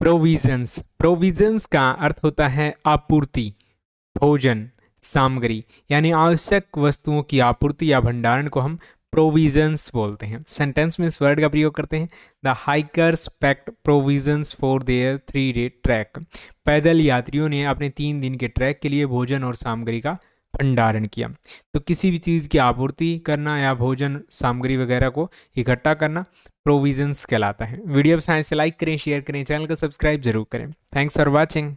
provisions provisions का अर्थ होता है आपूर्ति भोजन सामग्री यानी आवश्यक वस्तुओं की आपूर्ति या भंडारण को हम प्रोविजंस बोलते हैं सेंटेंस में इस वर्ड का प्रयोग करते हैं the hikers packed provisions for their three day trek पैदल यात्रियों ने अपने तीन दिन के ट्रैक के लिए भोजन और सामग्री का भंडारण किया तो किसी भी चीज़ की आपूर्ति करना या भोजन सामग्री वगैरह को इकट्ठा करना प्रोविजंस कहलाता है वीडियो साइंस से तो लाइक करें शेयर करें चैनल को सब्सक्राइब जरूर करें थैंक्स फॉर वॉचिंग